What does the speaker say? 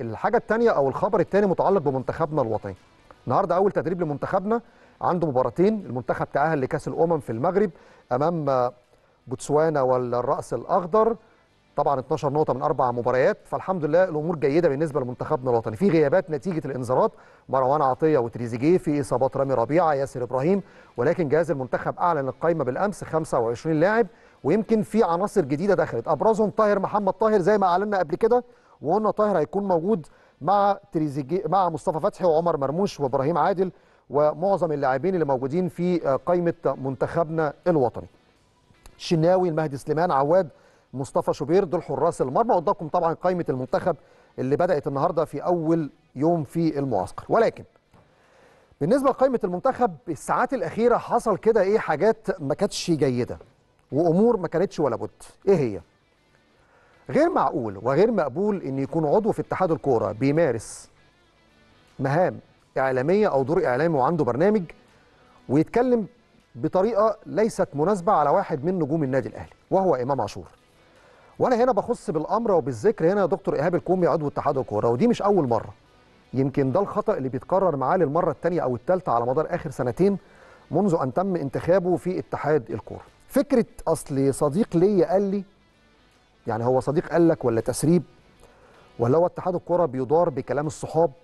الحاجه التانية او الخبر التاني متعلق بمنتخبنا الوطني النهارده اول تدريب لمنتخبنا عنده مباراتين المنتخب تاهل لكاس الامم في المغرب امام بوتسوانا والراس الاخضر طبعا 12 نقطه من اربع مباريات فالحمد لله الامور جيده بالنسبه لمنتخبنا الوطني في غيابات نتيجه الانذارات مروان عطيه وتريزيجيه في اصابات رامي ربيعه ياسر ابراهيم ولكن جهاز المنتخب اعلن القائمه بالامس 25 لاعب ويمكن في عناصر جديده دخلت ابرزهم طاهر محمد طاهر زي ما اعلنا قبل كده وقلنا طاهر هيكون موجود مع تريزيجي مع مصطفى فتحي وعمر مرموش وابراهيم عادل ومعظم اللاعبين اللي موجودين في آه، قائمه منتخبنا الوطني. شناوي المهدي سليمان عواد مصطفى شوبير دول حراس المرمى قدامكم طبعا قائمه المنتخب اللي بدات النهارده في اول يوم في المعسكر ولكن بالنسبه لقائمه المنتخب الساعات الاخيره حصل كده ايه حاجات ما كانتش جيده وامور ما كانتش ولا بد ايه هي؟ غير معقول وغير مقبول ان يكون عضو في اتحاد الكوره بيمارس مهام اعلاميه او دور اعلامي وعنده برنامج ويتكلم بطريقه ليست مناسبه على واحد من نجوم النادي الاهلي وهو امام عاشور. وانا هنا بخص بالامر وبالذكر هنا يا دكتور ايهاب الكومي عضو اتحاد الكوره ودي مش اول مره. يمكن ده الخطا اللي بيتكرر معاه للمره الثانيه او الثالثه على مدار اخر سنتين منذ ان تم انتخابه في اتحاد الكوره. فكره اصل صديق ليا قال لي يعني هو صديق قال لك ولا تسريب ولا هو اتحاد الكره بيدار بكلام الصحاب